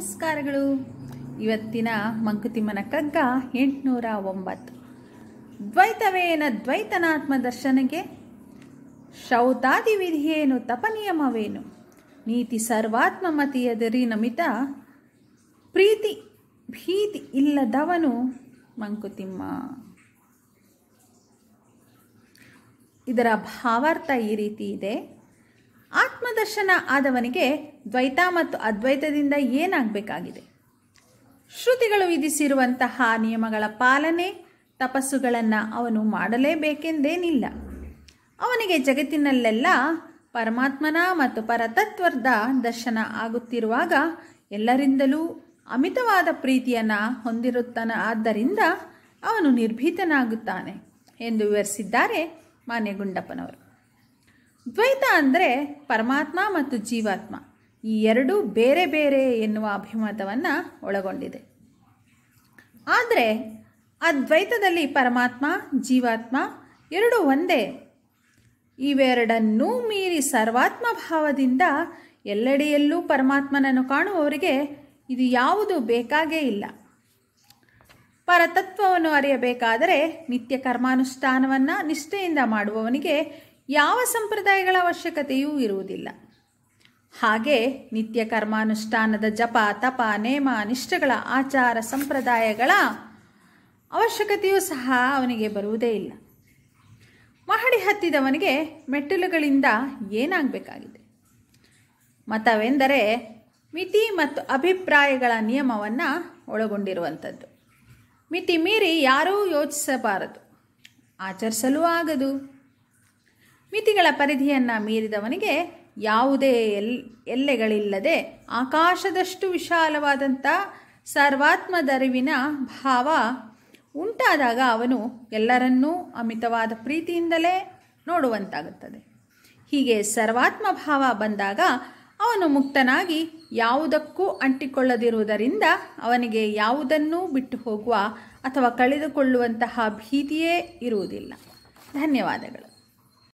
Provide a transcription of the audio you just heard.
ನಮಸ್ಕಾರಗಳು ಇವತ್ತಿನ ಮಂಕುತಿಮ್ಮನ ಕಗ್ಗ ಎಂಟುನೂರ ಒಂಬತ್ತು ದ್ವೈತವೇನ ದ್ವೈತನಾತ್ಮ ದರ್ಶನಗೆ ಶೌತಾದಿ ವಿಧಿಯೇನು ತಪನಿಯಮವೇನು ನೀತಿ ಸರ್ವಾತ್ಮ ಸರ್ವಾತ್ಮಮತಿಯದರಿ ನಮಿತ ಪ್ರೀತಿ ಭೀತಿ ಇಲ್ಲದವನು ಮಂಕುತಿಮ್ಮ ಇದರ ಭಾವಾರ್ಥ ಈ ರೀತಿ ಇದೆ ದರ್ಶನ ಆದವನಿಗೆ ದ್ವೈತ ಮತ್ತು ಅದ್ವೈತದಿಂದ ಏನಾಗಬೇಕಾಗಿದೆ ಶ್ರುತಿಗಳು ವಿಧಿಸಿರುವಂತಹ ನಿಯಮಗಳ ಪಾಲನೆ ತಪಸ್ಸುಗಳನ್ನು ಅವನು ಮಾಡಲೇಬೇಕೆಂದೇನಿಲ್ಲ ಅವನಿಗೆ ಜಗತ್ತಿನಲ್ಲೆಲ್ಲ ಪರಮಾತ್ಮನ ಮತ್ತು ಪರತತ್ವದ ದರ್ಶನ ಆಗುತ್ತಿರುವಾಗ ಎಲ್ಲರಿಂದಲೂ ಅಮಿತವಾದ ಪ್ರೀತಿಯನ್ನು ಹೊಂದಿರುತ್ತಾನೆ ಆದ್ದರಿಂದ ಅವನು ನಿರ್ಭೀತನಾಗುತ್ತಾನೆ ಎಂದು ವಿವರಿಸಿದ್ದಾರೆ ಮಾನ್ಯಗುಂಡಪ್ಪನವರು ದ್ವೈತ ಅಂದರೆ ಪರಮಾತ್ಮ ಮತ್ತು ಜೀವಾತ್ಮ ಈ ಎರಡೂ ಬೇರೆ ಬೇರೆ ಎನ್ನುವ ಅಭಿಮತವನ್ನು ಒಳಗೊಂಡಿದೆ ಆದರೆ ಆ ದ್ವೈತದಲ್ಲಿ ಪರಮಾತ್ಮ ಜೀವಾತ್ಮ ಎರಡೂ ಒಂದೇ ಇವೆರಡನ್ನೂ ಮೀರಿ ಸರ್ವಾತ್ಮ ಭಾವದಿಂದ ಎಲ್ಲೆಡೆಯಲ್ಲೂ ಪರಮಾತ್ಮನನ್ನು ಕಾಣುವವರಿಗೆ ಇದು ಯಾವುದು ಬೇಕಾಗೇ ಇಲ್ಲ ಪರತತ್ವವನ್ನು ಅರಿಯಬೇಕಾದರೆ ನಿತ್ಯ ಕರ್ಮಾನುಷ್ಠಾನವನ್ನು ನಿಷ್ಠೆಯಿಂದ ಮಾಡುವವನಿಗೆ ಯಾವ ಸಂಪ್ರದಾಯಗಳ ಅವಶ್ಯಕತೆಯೂ ಇರುವುದಿಲ್ಲ ಹಾಗೆ ನಿತ್ಯ ಕರ್ಮಾನುಷ್ಠಾನದ ಜಪ ತಪ ನೇಮ ನಿಷ್ಠಗಳ ಆಚಾರ ಸಂಪ್ರದಾಯಗಳ ಅವಶ್ಯಕತೆಯೂ ಸಹ ಅವನಿಗೆ ಬರುವುದೇ ಇಲ್ಲ ಮಹಡಿ ಹತ್ತಿದವನಿಗೆ ಮೆಟ್ಟಿಲುಗಳಿಂದ ಏನಾಗಬೇಕಾಗಿದೆ ಮತವೆಂದರೆ ಮಿತಿ ಮತ್ತು ಅಭಿಪ್ರಾಯಗಳ ನಿಯಮವನ್ನು ಒಳಗೊಂಡಿರುವಂಥದ್ದು ಮಿತಿ ಮೀರಿ ಯಾರೂ ಯೋಚಿಸಬಾರದು ಆಚರಿಸಲೂ ಆಗದು ಮಿತಿಗಳ ಪರಿಧಿಯನ್ನು ಮೀರಿದವನಿಗೆ ಯಾವುದೇ ಎಲ್ ಎಲ್ಲೆಗಳಿಲ್ಲದೆ ಆಕಾಶದಷ್ಟು ವಿಶಾಲವಾದಂಥ ಸರ್ವಾತ್ಮದರಿವಿನ ಭಾವ ಉಂಟಾದಾಗ ಅವನು ಎಲ್ಲರನ್ನೂ ಅಮಿತವಾದ ಪ್ರೀತಿಯಿಂದಲೇ ನೋಡುವಂತಾಗುತ್ತದೆ ಹೀಗೆ ಸರ್ವಾತ್ಮ ಭಾವ ಬಂದಾಗ ಅವನು ಮುಕ್ತನಾಗಿ ಯಾವುದಕ್ಕೂ ಅಂಟಿಕೊಳ್ಳದಿರುವುದರಿಂದ ಅವನಿಗೆ ಯಾವುದನ್ನೂ ಬಿಟ್ಟು ಹೋಗುವ ಅಥವಾ ಕಳೆದುಕೊಳ್ಳುವಂತಹ ಭೀತಿಯೇ ಇರುವುದಿಲ್ಲ ಧನ್ಯವಾದಗಳು